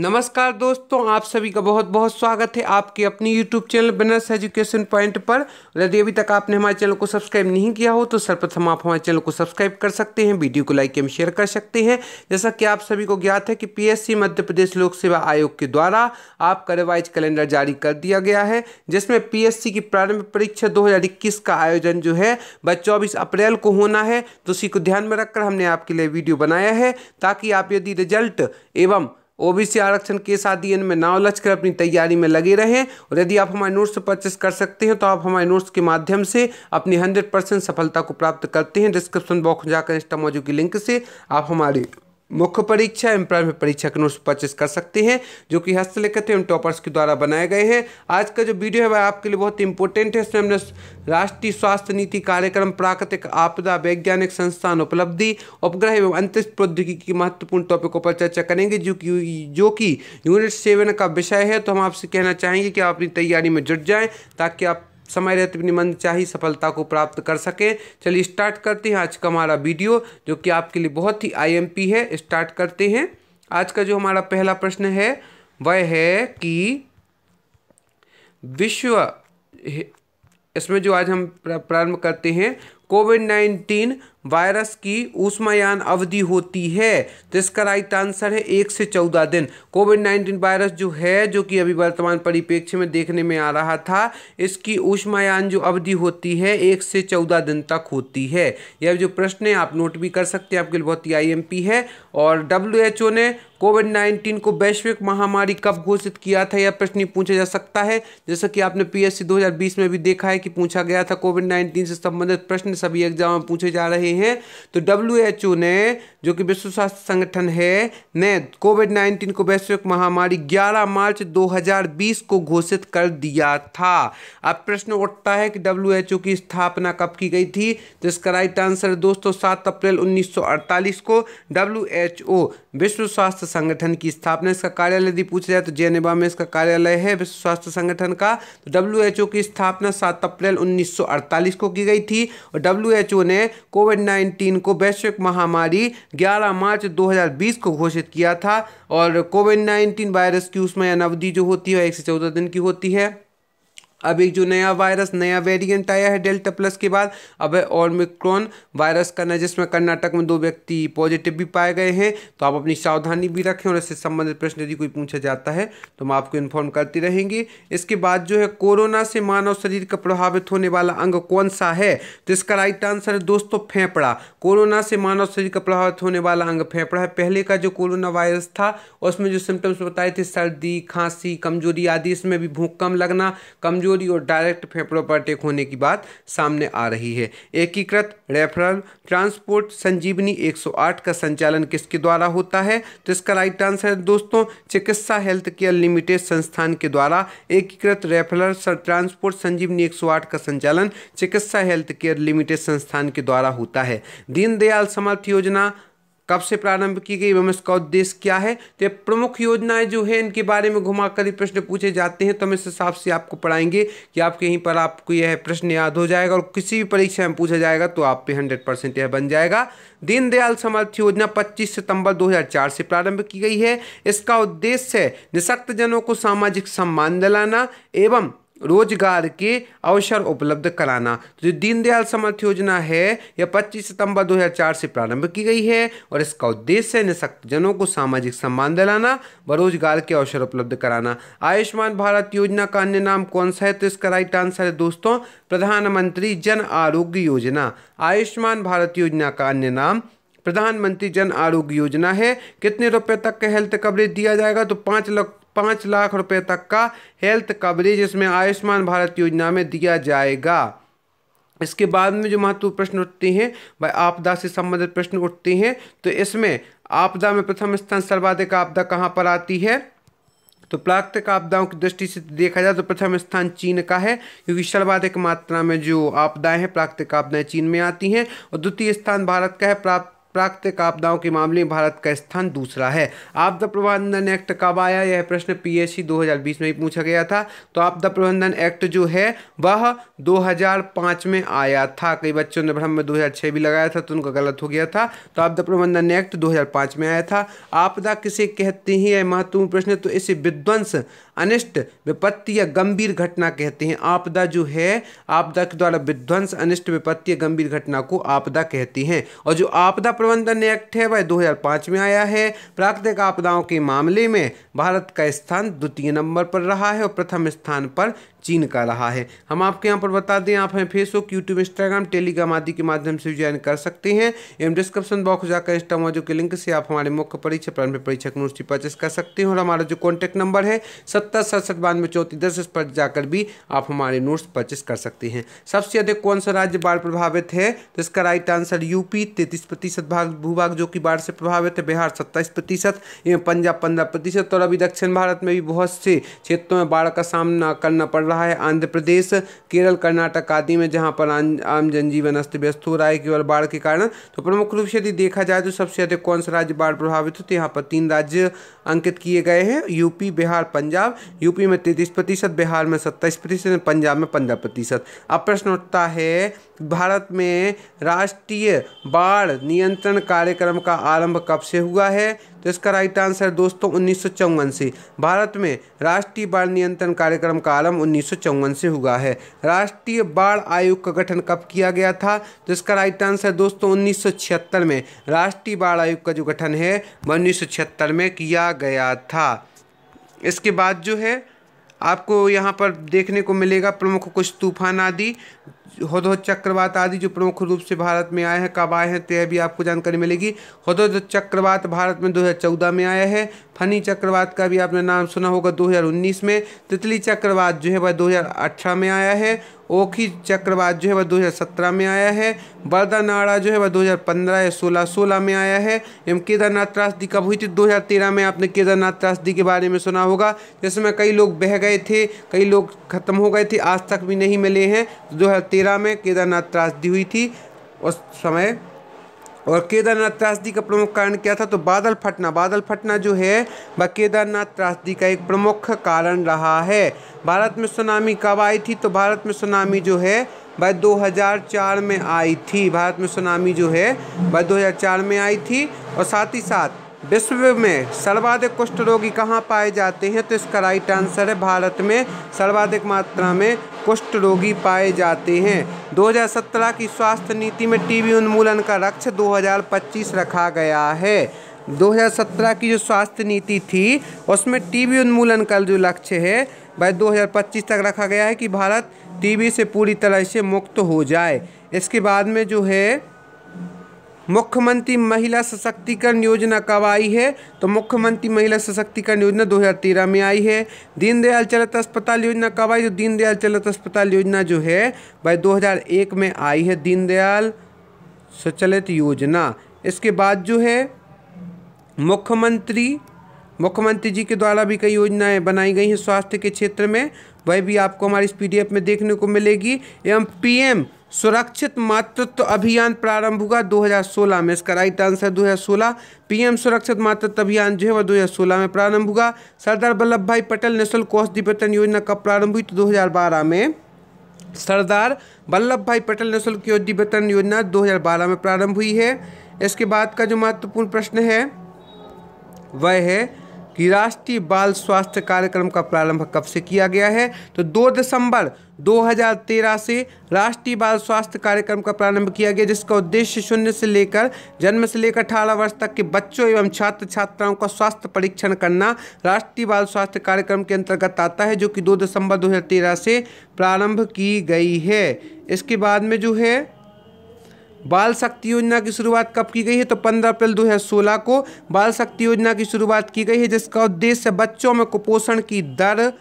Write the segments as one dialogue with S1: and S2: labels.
S1: नमस्कार दोस्तों आप सभी का बहुत बहुत स्वागत है आपके अपने YouTube channel banners education point पर यदि अभी तक आपने हमारे चैनल को सब्सक्राइब नहीं किया हो तो सर्वप्रथम आप हमारे चैनल को सब्सक्राइब कर सकते हैं वीडियो को लाइक एवं शेयर कर सकते हैं जैसा कि आप सभी को ज्ञात है कि पीएससी मध्य प्रदेश लोक सेवा आयोग के द्वारा आपका रिवाइज कैलेंडर जारी कर दिया गया है जिसमें पी की प्रारंभिक परीक्षा दो का आयोजन जो है वह चौबीस अप्रैल को होना है तो उसी को ध्यान में रखकर हमने आपके लिए वीडियो बनाया है ताकि आप यदि रिजल्ट एवं ओबीसी आरक्षण के साथ डी में नाव लचकर अपनी तैयारी में लगे रहें और यदि आप हमारे नोट्स परचेस कर सकते हैं तो आप हमारे नोट्स के माध्यम से अपनी हंड्रेड परसेंट सफलता को प्राप्त करते हैं डिस्क्रिप्शन बॉक्स में जाकर इंस्टा मौजूद की लिंक से आप हमारे मुख्य परीक्षा एवं प्रारंभिक परीक्षा के नोट्स परचेस कर सकते हैं जो कि हस्तलिखित एवं टॉपर्स के द्वारा बनाए गए हैं आज का जो वीडियो है वह आपके लिए बहुत इंपॉर्टेंट है इसमें हमने राष्ट्रीय स्वास्थ्य नीति कार्यक्रम प्राकृतिक आपदा वैज्ञानिक संस्थान उपलब्धि उपग्रह एवं अंतरिक्ष प्रौद्योगिकी की महत्वपूर्ण टॉपिकों पर चर्चा करेंगे जो कि जो कि यूनिट सेवन का विषय है तो हम आपसे कहना चाहेंगे कि आप अपनी तैयारी में जुट जाएँ ताकि आप समय रहते अपनी चाहिए सफलता को प्राप्त कर सकें चलिए स्टार्ट करते हैं आज का हमारा वीडियो जो कि आपके लिए बहुत ही आईएमपी है स्टार्ट करते हैं आज का जो हमारा पहला प्रश्न है वह है कि विश्व इसमें जो आज हम प्रारंभ करते हैं कोविड नाइन्टीन वायरस की ऊष्मायान अवधि होती है तो इसका राइट आंसर है एक से चौदह दिन कोविड नाइन्टीन वायरस जो है जो कि अभी वर्तमान परिप्रेक्ष्य में देखने में आ रहा था इसकी ऊष्मायान जो अवधि होती है एक से चौदह दिन तक होती है यह जो प्रश्न है आप नोट भी कर सकते हैं आपके लिए बहुत ही आई है और डब्ल्यू ने कोविड नाइन्टीन को वैश्विक महामारी कब घोषित किया था यह प्रश्न पूछा जा सकता है जैसा कि आपने पी एस में भी देखा है कि पूछा गया था कोविड नाइन्टीन से संबंधित प्रश्न सभी एग्जाम में पूछे जा रहे हैं तो डब्ल्यू ने जो कि विश्व स्वास्थ्य संगठन है ने कोविड नाइन्टीन को वैश्विक महामारी 11 मार्च 2020 को घोषित कर दिया था अब प्रश्न उठता है कि डब्ल्यू की स्थापना कब की गई थी तो इसका राइट आंसर दोस्तों सात अप्रैल 1948 को डब्ल्यू विश्व स्वास्थ्य संगठन की स्थापना इसका कार्यालय यदि पूछा जाए तो जेनेवा में इसका कार्यालय है विश्व स्वास्थ्य संगठन का तो डब्ल्यू की स्थापना सात अप्रैल 1948 को की गई थी और डब्ल्यू ने कोविड 19 को वैश्विक महामारी 11 मार्च 2020 को घोषित किया था और कोविड 19 वायरस की उसमें अनवधि जो होती है एक से चौदह दिन की होती है अब एक जो नया वायरस नया वेरिएंट आया है डेल्टा प्लस के बाद अब ओमिक्रॉन वायरस का ना जिसमें कर्नाटक में दो व्यक्ति पॉजिटिव भी पाए गए हैं तो आप अपनी सावधानी भी रखें और इससे संबंधित प्रश्न यदि कोई पूछा जाता है तो हम आपको इन्फॉर्म करती रहेंगे इसके बाद जो है कोरोना से मानव शरीर का प्रभावित होने वाला अंग कौन सा है तो इसका राइट आंसर है दोस्तों फेफड़ा कोरोना से मानव शरीर का प्रभावित होने वाला अंग फेफड़ा है पहले का जो कोरोना वायरस था उसमें जो सिम्टम्स बताए थे सर्दी खांसी कमजोरी आदि इसमें भी भूख कम लगना कमजोर कमजोरी और डायरेक्ट फेफड़ों पर अटैक होने की बात सामने आ रही है एकीकृत रेफरल ट्रांसपोर्ट संजीवनी 108 का संचालन किसके द्वारा होता है तो इसका राइट आंसर है दोस्तों चिकित्सा हेल्थ केयर लिमिटेड संस्थान के द्वारा एकीकृत रेफरल ट्रांसपोर्ट संजीवनी एक का संचालन चिकित्सा हेल्थ केयर लिमिटेड संस्थान के द्वारा होता है दीनदयाल समर्थ योजना कब से प्रारंभ की गई एवं इसका उद्देश्य क्या है तो ये प्रमुख योजनाएं जो है इनके बारे में घुमा कर प्रश्न पूछे जाते हैं तो हम इस हिसाब से आपको पढ़ाएंगे कि आपके यहीं पर आपको यह प्रश्न याद हो जाएगा और किसी भी परीक्षा में पूछा जाएगा तो आप पे हंड्रेड परसेंट यह बन जाएगा दीनदयाल समर्थ योजना पच्चीस सितंबर दो से प्रारंभ की गई है इसका उद्देश्य है निशक्तजनों को सामाजिक सम्मान दिलाना एवं रोजगार के अवसर उपलब्ध कराना तो जो दीनदयाल समर्थ योजना है यह 25 सितंबर 2004 से प्रारंभ की गई है और इसका उद्देश्य जनों को सामाजिक सम्मान दिलाना व रोजगार के अवसर उपलब्ध कराना आयुष्मान भारत योजना का अन्य नाम कौन सा है तो इसका राइट आंसर है दोस्तों प्रधानमंत्री जन आरोग्य योजना आयुष्मान भारत योजना का अन्य नाम प्रधानमंत्री जन आरोग्य योजना है कितने रुपए तक का हेल्थ कवरेज दिया जाएगा तो पाँच लाख पाँच लाख रुपए तक का हेल्थ कवरेज इसमें आयुष्मान भारत योजना में दिया जाएगा इसके बाद में जो महत्वपूर्ण प्रश्न उठते हैं वह आपदा से संबंधित प्रश्न उठते हैं तो इसमें आपदा में प्रथम स्थान सर्वाधिक आपदा कहाँ पर आती है तो प्राकृतिक आपदाओं की दृष्टि से देखा जाए तो प्रथम स्थान चीन का है क्योंकि सर्वाधिक मात्रा में जो आपदाएं हैं प्राकृतिक आपदाएं चीन में आती हैं और द्वितीय स्थान भारत का है प्राप्त प्राकृतिक आपदाओं के मामले में भारत का स्थान दूसरा है आपदा प्रबंधन एक्ट कब आया यह प्रश्न पीएससी 2020 में ही पूछा गया था तो आपदा प्रबंधन एक्ट जो है वह 2005 में आया था कई बच्चों ने भ्रम में 2006 भी लगाया था तो उनका गलत हो गया था तो आपदा प्रबंधन एक्ट 2005 में आया था आपदा किसे कहते हैं यह महत्वपूर्ण प्रश्न तो इसे विध्वंस अनिष्ट विपत्ति या गंभीर घटना कहते हैं आपदा जो है आपदा के द्वारा विध्वंस अनिष्ट विपत्ति या गंभीर घटना को आपदा कहती हैं और जो आपदा प्रबंधन एक्ट है वह 2005 में आया है प्राकृतिक आपदाओं के मामले में भारत का स्थान द्वितीय नंबर पर रहा है और प्रथम स्थान पर चीन का रहा है हम आपके यहाँ पर बता दें आप हमें फेसबुक यूट्यूब इंस्टाग्राम टेलीग्राम आदि के माध्यम से ज्वाइन कर सकते हैं एवं डिस्क्रिप्शन बॉक्स जाकर इंस्टा मौजूद के लिंक से आप हमारे मुख्य परीक्षा प्रारंभिक परीक्षा यूनिवर्सिटी परचेस कर सकते हैं और हमारा जो कॉन्टैक्ट नंबर है सत्तर सड़सठ बानवे चौथी दस इस पर जाकर भी आप हमारे नोट्स परचेस कर सकते हैं सबसे अधिक कौन सा राज्य बाढ़ प्रभावित है तो इसका राइट आंसर यूपी तैतीस प्रतिशत भाग भूभाग जो कि बाढ़ से प्रभावित है बिहार सत्ताईस प्रतिशत एवं पंजाब पंद्रह प्रतिशत और अभी दक्षिण भारत में भी बहुत से क्षेत्रों में बाढ़ का सामना करना पड़ रहा है आंध्र प्रदेश केरल कर्नाटक आदि में जहाँ पर आम जनजीवन अस्त व्यस्त हो रहा है केवल बाढ़ के कारण तो प्रमुख रूप से यदि देखा जाए तो सबसे अधिक कौन सा राज्य बाढ़ प्रभावित हो तो यहाँ पर तीन राज्य अंकित किए गए हैं यूपी बिहार पंजाब यूपी में तैतीस प्रतिशत बिहार में सत्ताईस प्रतिशत पंजाब में पंद्रह प्रतिशत अब प्रश्न उठता है भारत में राष्ट्रीय बाढ़ नियंत्रण कार्यक्रम का आरंभ कब से हुआ है तो इसका राइट आंसर दोस्तों उन्नीस से भारत में राष्ट्रीय बाढ़ नियंत्रण कार्यक्रम का आरंभ उन्नीस उन्नीस से हुआ है राष्ट्रीय बाढ़ आयोग का गठन कब किया गया था तो इसका राइट आंसर दोस्तों उन्नीस में राष्ट्रीय बाढ़ आयोग का जो गठन है वह उन्नीस में किया गया था इसके बाद जो है आपको यहाँ पर देखने को मिलेगा प्रमुख कुछ तूफान आदि हद चक्रवात आदि जो प्रमुख रूप से भारत में आए हैं कब आए हैं तो यह भी आपको जानकारी मिलेगी हदोद चक्रवात भारत में 2014 में आया है फनी चक्रवात का भी आपने नाम सुना होगा 2019 में तितली चक्रवात जो है वह 2018 में आया है ओखी चक्रवात जो है वह 2017 में आया है बरदा नाड़ा जो है वह 2015 या सोलह सोलह में आया है एवं केदारनाथ त्रासदी कब हुई थी 2013 में आपने केदारनाथ त्रासदी के बारे में सुना होगा जिसमें कई लोग बह गए थे कई लोग खत्म हो गए थे आज तक भी नहीं मिले हैं दो में केदारनाथ त्रासदी हुई थी उस समय और केदारनाथ त्रासदी का प्रमुख कारण क्या था तो बादल फटना बादल फटना जो है वह केदारनाथ त्रासदी का एक प्रमुख कारण रहा है भारत में सुनामी कब आई थी तो भारत में सुनामी जो है वह 2004 में आई थी भारत में सुनामी जो है वह 2004 में आई थी और साथ ही साथ विश्व में सर्वाधिक कुष्ठ रोगी कहाँ पाए जाते हैं तो इसका राइट आंसर है भारत में सर्वाधिक मात्रा में कुष्ठ रोगी पाए जाते हैं 2017 की स्वास्थ्य नीति में टीबी उन्मूलन का लक्ष्य 2025 रखा गया है 2017 की जो स्वास्थ्य नीति थी उसमें टीबी उन्मूलन का जो लक्ष्य है वह 2025 तक रखा गया है कि भारत टीबी से पूरी तरह से मुक्त हो जाए इसके बाद में जो है मुख्यमंत्री महिला सशक्तिकरण योजना कब आई है तो मुख्यमंत्री महिला सशक्तिकरण योजना 2013 में आई है दीनदयाल चलत अस्पताल योजना कब आई तो दीनदयाल चलत अस्पताल योजना जो है भाई 2001 में आई है दीनदयाल स्वचलित योजना इसके बाद जो है मुख्यमंत्री मुख्यमंत्री जी के द्वारा भी कई योजनाएं बनाई गई हैं स्वास्थ्य के क्षेत्र में वह भी आपको हमारी इस पी में देखने को मिलेगी एवं पीएम सुरक्षित मातृत्व अभियान प्रारंभ हुआ 2016 में इसका राइट आंसर है 2016 पीएम सुरक्षित मातृत्व अभियान जो है वह दो में प्रारंभ हुआ सरदार वल्लभ भाई पटेल नेशनल कोष दिवेतन योजना कब प्रारंभ हुई तो 2012 में सरदार वल्लभ भाई पटेल नेशनल क्योदी वेतन योजना 2012 में प्रारंभ हुई है इसके बाद का जो महत्वपूर्ण प्रश्न है वह है कि राष्ट्रीय बाल स्वास्थ्य कार्यक्रम का प्रारंभ कब से किया गया है तो 2 दिसंबर 2013 से राष्ट्रीय बाल स्वास्थ्य कार्यक्रम का प्रारंभ किया गया जिसका उद्देश्य शून्य से लेकर जन्म से लेकर अठारह वर्ष तक के बच्चों एवं छात्र छात्राओं का स्वास्थ्य परीक्षण करना राष्ट्रीय बाल स्वास्थ्य कार्यक्रम के अंतर्गत आता है जो कि 2 दिसंबर 2013 से प्रारंभ की गई है इसके बाद में जो है बाल शक्ति योजना की शुरुआत कब की गई है तो 15 अप्रैल 2016 को बाल शक्ति योजना की शुरुआत की गई है जिसका उद्देश्य बच्चों में कुपोषण की दर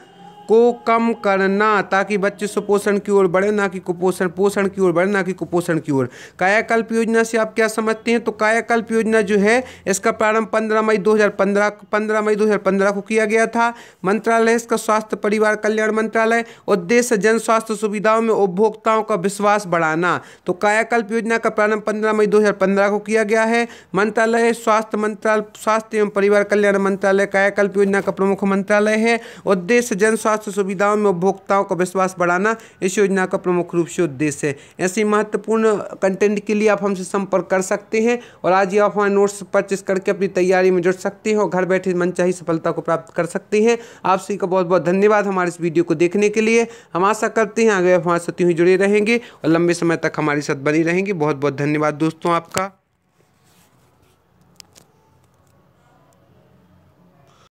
S1: को कम करना ताकि बच्चे सुपोषण की ओर बढ़े ना कि कुपोषण पोषण की ओर बढ़े ना कि कुपोषण की ओर कायाकल्प योजना से आप क्या समझते हैं तो कायाकल्प योजना जो है इसका प्रारंभ 15 मई 2015 15 मई 2015 को किया गया था मंत्रालय इसका स्वास्थ्य परिवार कल्याण मंत्रालय उद्देश्य जन स्वास्थ्य सुविधाओं में उपभोक्ताओं का विश्वास बढ़ाना तो कायाकल्प योजना का प्रारंभ पंद्रह मई दो को किया गया है मंत्रालय स्वास्थ्य मंत्रालय स्वास्थ्य एवं परिवार कल्याण मंत्रालय कायाकल्प योजना का प्रमुख मंत्रालय है उद्देश्य जन स्वास्थ्य स्वास्थ्य सुविधाओं में उपभोक्ताओं का विश्वास बढ़ाना इस योजना का प्रमुख रूप से उद्देश्य है ऐसे महत्वपूर्ण कंटेंट के लिए आप हमसे संपर्क कर सकते हैं और आज ही आप हमारे नोट्स परचेस करके अपनी तैयारी में जुड़ सकते हैं और घर बैठे मनचाही सफलता को प्राप्त कर सकते हैं आप सभी का बहुत बहुत धन्यवाद हमारे इस वीडियो को देखने के लिए हम आशा करते हैं आगे आप हमारे साथ ही जुड़े रहेंगे और लंबे समय तक हमारे साथ बनी रहेंगे बहुत बहुत धन्यवाद दोस्तों आपका